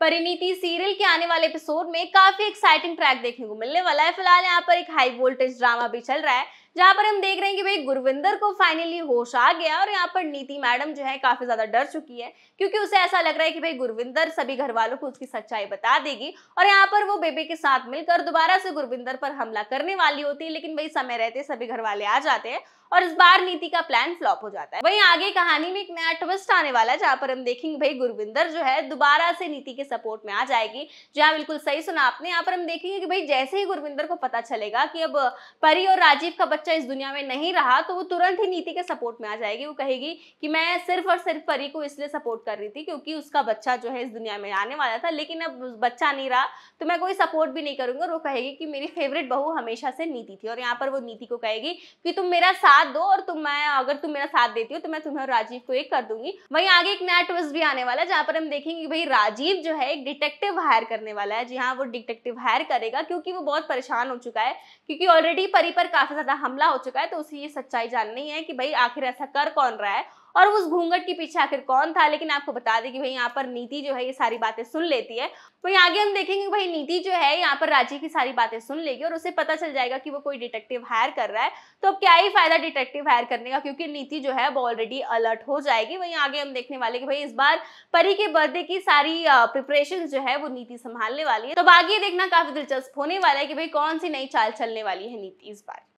Parineeti serial के आने वाले एपिसोड में काफी एक्साइटिंग ट्रैक देखने को मिलने वाला है फिलहाल यहाँ पर एक हाई वोल्टेज ड्रामा भी चल रहा है जहाँ पर हम देख रहे हैं कि भाई गुरविंदर को फाइनली होश आ गया और यहाँ पर नीति मैडम जो है काफी ज्यादा डर चुकी है क्योंकि उसे ऐसा लग रहा है कि भाई गुरविंदर सभी घर वालों को उसकी सच्चाई बता देगी और यहाँ पर वो बेबी के साथ मिलकर दोबारा से गुरविंदर पर हमला करने वाली होती है लेकिन भाई समय रहते सभी घर वाले आ जाते हैं और इस बार नीति का प्लान फ्लॉप हो जाता है वहीं आगे कहानी में एक नया ट्विस्ट आने वाला है जहां पर हम देखेंगे भाई गुरविंदर जो है दोबारा से नीति के सपोर्ट में आ जाएगी जो यहाँ बिल्कुल सही सुना आपने यहाँ पर हम देखेंगे कि भाई जैसे ही गुरविंदर को पता चलेगा कि अब परी और राजीव का बच्चा इस दुनिया में नहीं रहा तो वो तुरंत ही नीति के सपोर्ट में आ जाएगी वो कहेगी कि मैं सिर्फ और सिर्फ परी को इसलिए सपोर्ट कर रही थी क्योंकि उसका बच्चा जो है इस दुनिया में आने वाला था लेकिन अब बच्चा नहीं रहा तो मैं कोई सपोर्ट भी नहीं करूंगा और वो कहेगी कि मेरी फेवरेट बहू हमेशा से नीति थी और यहाँ पर वो नीति को कहेगी कि तुम मेरा साथ साथ दो और तुम मैं अगर तुम मेरा साथ देती हो तो मैं तुम्हें और राजीव को एक कर दूंगी वहीं आगे एक नया ट्विस्ट भी आने वाला है जहाँ पर हम देखेंगे कि भाई राजीव जो है एक डिटेक्टिव हायर करने वाला है जी हाँ वो डिटेक्टिव हायर करेगा क्योंकि वो बहुत परेशान हो चुका है क्योंकि ऑलरेडी परी पर काफी ज्यादा हमला हो चुका है तो उसे ये सच्चाई जाननी है कि भाई आखिर ऐसा कर कौन रहा है और उस घूंघट के पीछे आखिर कौन था लेकिन आपको बता दें कि भाई यहाँ पर नीति जो है ये सारी बातें सुन लेती है वही आगे हम देखेंगे भाई नीति जो है यहाँ पर राजीव की सारी बातें सुन लेगी और उसे पता चल जाएगा कि वो कोई डिटेक्टिव हायर कर रहा है तो अब क्या ही फायदा डिटेक्टिव हायर करने का क्योंकि नीति जो है वो ऑलरेडी अलर्ट हो जाएगी वहीं आगे हम देखने वाले कि भाई इस बार परी के बर्थडे की सारी प्रिपरेशन जो है वो नीति संभालने वाली है तो आगे देखना काफी दिलचस्प होने वाला है कि भाई कौन सी नई चाल चलने वाली है नीति इस बार